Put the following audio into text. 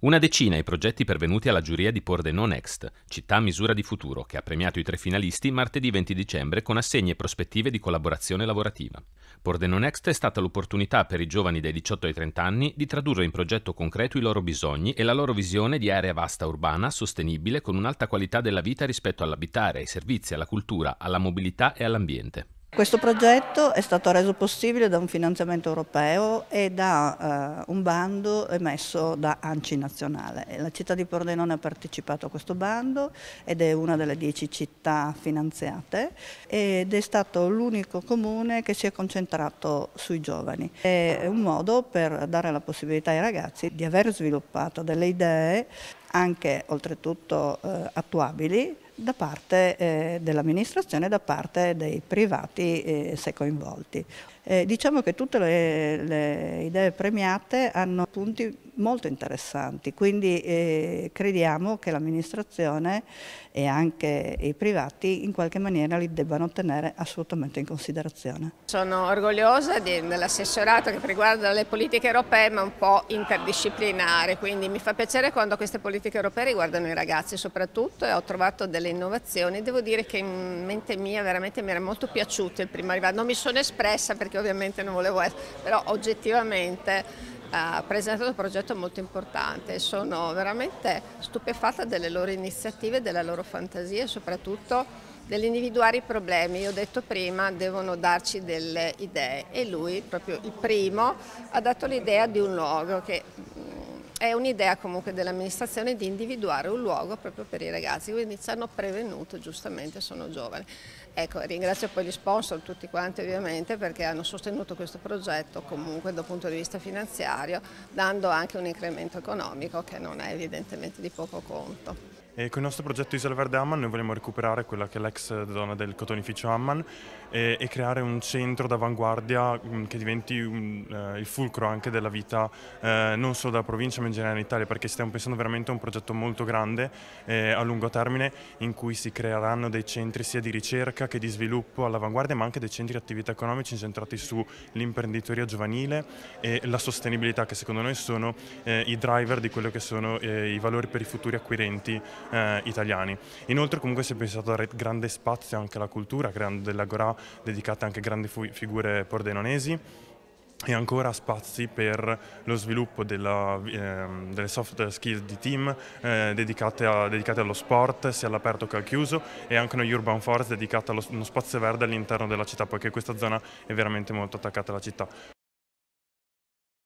Una decina i progetti pervenuti alla giuria di Pordenone Next, città misura di futuro, che ha premiato i tre finalisti martedì 20 dicembre con assegni e prospettive di collaborazione lavorativa. Pordenone Next è stata l'opportunità per i giovani dai 18 ai 30 anni di tradurre in progetto concreto i loro bisogni e la loro visione di area vasta urbana, sostenibile, con un'alta qualità della vita rispetto all'abitare, ai servizi, alla cultura, alla mobilità e all'ambiente. Questo progetto è stato reso possibile da un finanziamento europeo e da uh, un bando emesso da ANCI nazionale. La città di Pordenone ha partecipato a questo bando ed è una delle dieci città finanziate ed è stato l'unico comune che si è concentrato sui giovani. È un modo per dare la possibilità ai ragazzi di aver sviluppato delle idee anche oltretutto uh, attuabili da parte eh, dell'amministrazione, da parte dei privati eh, se coinvolti. Eh, diciamo che tutte le, le idee premiate hanno punti molto interessanti, quindi eh, crediamo che l'amministrazione e anche i privati in qualche maniera li debbano tenere assolutamente in considerazione. Sono orgogliosa dell'assessorato che riguarda le politiche europee ma un po' interdisciplinare, quindi mi fa piacere quando queste politiche europee riguardano i ragazzi soprattutto e ho trovato delle innovazioni, devo dire che in mente mia veramente mi era molto piaciuto il primo arrivato, non mi sono espressa perché ovviamente non volevo essere, però oggettivamente ha presentato un progetto molto importante. Sono veramente stupefatta delle loro iniziative, della loro fantasia e soprattutto dell'individuare i problemi. Io ho detto prima, devono darci delle idee e lui, proprio il primo, ha dato l'idea di un luogo che è un'idea comunque dell'amministrazione di individuare un luogo proprio per i ragazzi, quindi ci hanno prevenuto giustamente, sono giovani. Ecco, ringrazio poi gli sponsor, tutti quanti ovviamente, perché hanno sostenuto questo progetto comunque dal punto di vista finanziario, dando anche un incremento economico che non è evidentemente di poco conto. E con il nostro progetto Isola Verde Amman noi vogliamo recuperare quella che è l'ex zona del cotonificio Amman e, e creare un centro d'avanguardia mm, che diventi un, uh, il fulcro anche della vita uh, non solo della provincia ma in generale in Italia perché stiamo pensando veramente a un progetto molto grande eh, a lungo termine in cui si creeranno dei centri sia di ricerca che di sviluppo all'avanguardia ma anche dei centri di attività economici incentrati sull'imprenditoria giovanile e la sostenibilità che secondo noi sono eh, i driver di quello che sono eh, i valori per i futuri acquirenti eh, italiani. Inoltre comunque si è pensato a dare grande spazio anche alla cultura, creando delle dell'agorà dedicate anche a grandi figure pordenonesi e ancora spazi per lo sviluppo della, eh, delle soft skills di team eh, dedicate, a, dedicate, allo sport sia all'aperto che al chiuso e anche negli urban forest dedicata allo uno spazio verde all'interno della città poiché questa zona è veramente molto attaccata alla città.